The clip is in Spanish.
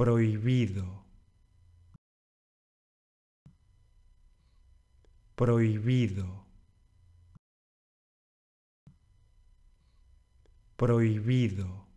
prohibido, prohibido, prohibido.